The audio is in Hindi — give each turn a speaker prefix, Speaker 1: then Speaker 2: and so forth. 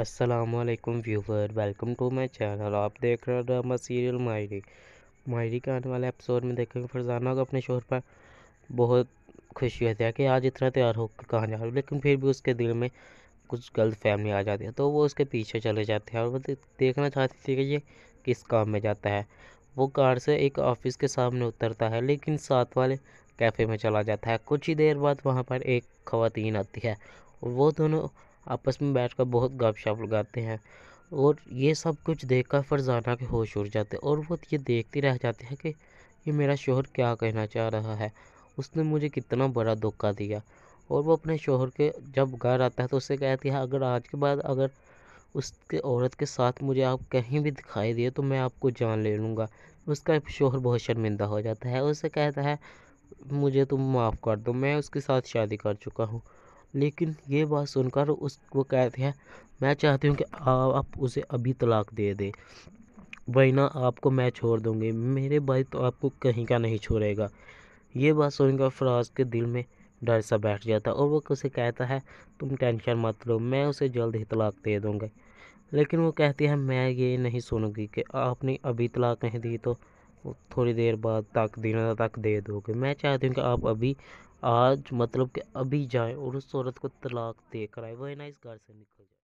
Speaker 1: Aslam viewer welcome to my channel आप देख रहे हो ड्रामा सीरियल मायरी मायरी के आने वाले एपिसोड में देखेंगे फरजाना को अपने शोर पर बहुत खुशी होती है कि आज इतना तैयार होकर कहाँ जा रहा है लेकिन फिर भी उसके दिल में कुछ गलत फैमिली आ जाती है तो वो उसके पीछे चले जाते हैं और वो देखना चाहती थी कि ये किस काम में जाता है वो कार से एक ऑफिस के सामने उतरता है लेकिन साथ वाले कैफ़े में चला जाता है कुछ ही देर बाद वहाँ पर एक खवतिन आती है वो दोनों आपस में बैठकर बहुत गपशप लगाते हैं और ये सब कुछ देखकर फरजाना के होश उड़ जाते हैं और वो ये देखते रह जाते हैं कि ये मेरा शोहर क्या कहना चाह रहा है उसने मुझे कितना बड़ा धोखा दिया और वो अपने शोहर के जब घर आता है तो उससे कहती है अगर आज के बाद अगर उसके औरत के साथ मुझे आप कहीं भी दिखाई दिए तो मैं आपको जान ले लूँगा उसका शोहर बहुत शर्मिंदा हो जाता है उससे कहता है मुझे तुम माफ़ कर दो मैं उसके साथ शादी कर चुका हूँ लेकिन ये बात सुनकर उस वो कहते हैं मैं चाहती हूँ कि आप उसे अभी तलाक दे दें वरना आपको मैं छोड़ दूँगी मेरे भाई तो आपको कहीं का नहीं छोड़ेगा ये बात सुनकर फराज के दिल में डर सा बैठ जाता और वो उसे कहता है तुम टेंशन मत लो मैं उसे जल्द ही तलाक दे दूँगा लेकिन वो कहती है मैं ये नहीं सुनूंगी कि आपने अभी तलाक नहीं दी तो थोड़ी देर बाद तक दिनों तक दे दोगे मैं चाहती हूँ कि आप अभी आज मतलब कि अभी जाएं और उस औरत को तलाक दे कराएं वह ना इस घर से निकल